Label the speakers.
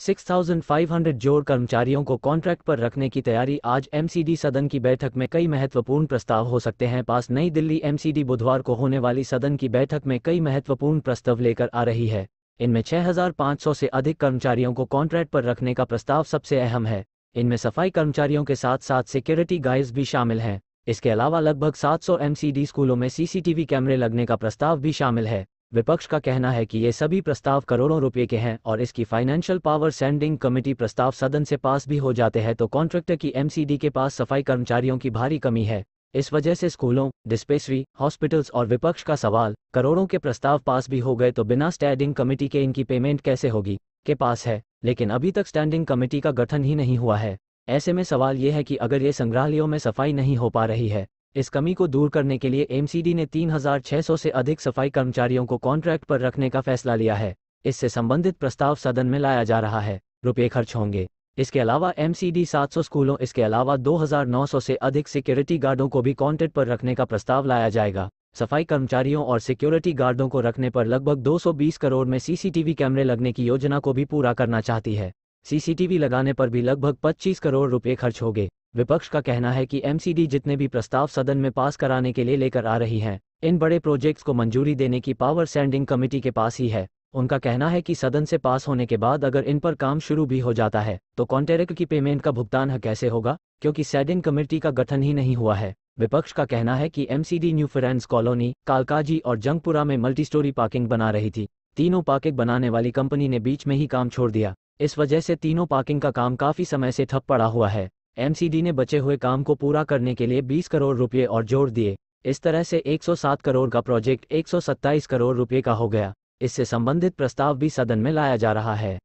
Speaker 1: 6,500 जोड़ कर्मचारियों को कॉन्ट्रैक्ट पर रखने की तैयारी आज एमसीडी सदन की बैठक में कई महत्वपूर्ण प्रस्ताव हो सकते हैं पास नई दिल्ली एमसीडी बुधवार को होने वाली सदन की बैठक में कई महत्वपूर्ण प्रस्ताव लेकर आ रही है इनमें 6,500 से अधिक कर्मचारियों को कॉन्ट्रैक्ट पर रखने का प्रस्ताव सबसे अहम है इनमें सफाई कर्मचारियों के साथ साथ सिक्योरिटी गाइड्स भी शामिल हैं इसके अलावा लगभग सात सौ स्कूलों में सीसीटीवी कैमरे लगने का प्रस्ताव भी शामिल है विपक्ष का कहना है कि ये सभी प्रस्ताव करोड़ों रुपए के हैं और इसकी फाइनेंशियल पावर सेंडिंग कमेटी प्रस्ताव सदन से पास भी हो जाते हैं तो कॉन्ट्रैक्टर की एमसीडी के पास सफाई कर्मचारियों की भारी कमी है इस वजह से स्कूलों डिस्पेंसरी हॉस्पिटल्स और विपक्ष का सवाल करोड़ों के प्रस्ताव पास भी हो गए तो बिना स्टैंडिंग कमेटी के इनकी पेमेंट कैसे होगी के पास है लेकिन अभी तक स्टैंडिंग कमेटी का गठन ही नहीं हुआ है ऐसे में सवाल ये है कि अगर ये संग्रहालयों में सफाई नहीं हो पा रही है इस कमी को दूर करने के लिए एमसीडी ने 3,600 से अधिक सफाई कर्मचारियों को कॉन्ट्रैक्ट पर रखने का फैसला लिया है इससे संबंधित प्रस्ताव सदन में लाया जा रहा है रुपये खर्च होंगे इसके अलावा एमसीडी 700 स्कूलों इसके अलावा 2,900 से अधिक सिक्योरिटी गार्डों को भी कॉन्ट्रैक्ट पर रखने का प्रस्ताव लाया जाएगा सफाई कर्मचारियों और सिक्योरिटी गार्डों को रखने पर लगभग 220 करोड़ में सीसीटीवी कैमरे लगने की योजना को भी पूरा करना चाहती है सीसीटीवी लगाने पर भी लगभग 25 करोड़ रुपए खर्च होंगे विपक्ष का कहना है कि एमसीडी जितने भी प्रस्ताव सदन में पास कराने के लिए लेकर आ रही है इन बड़े प्रोजेक्ट्स को मंजूरी देने की पावर सेंडिंग कमेटी के पास ही है उनका कहना है कि सदन से पास होने के बाद अगर इन पर काम शुरू भी हो जाता है तो कॉन्टेरेक्ट की पेमेंट का भुगतान कैसे होगा क्योंकि सैडिंग कमेटी का गठन ही नहीं हुआ है विपक्ष का कहना है कि MCD New Friends Colony Kalkaji और जंगपुरा में मल्टी स्टोरी पार्किंग बना रही थी तीनों पार्किंग बनाने वाली कंपनी ने बीच में ही काम छोड़ दिया इस वजह से तीनों पार्किंग का काम काफी समय से ठप पड़ा हुआ है एमसीडी ने बचे हुए काम को पूरा करने के लिए 20 करोड़ रुपए और जोड़ दिए इस तरह से 107 करोड़ का प्रोजेक्ट 127 करोड़ रुपए का हो गया इससे संबंधित प्रस्ताव भी सदन में लाया जा रहा है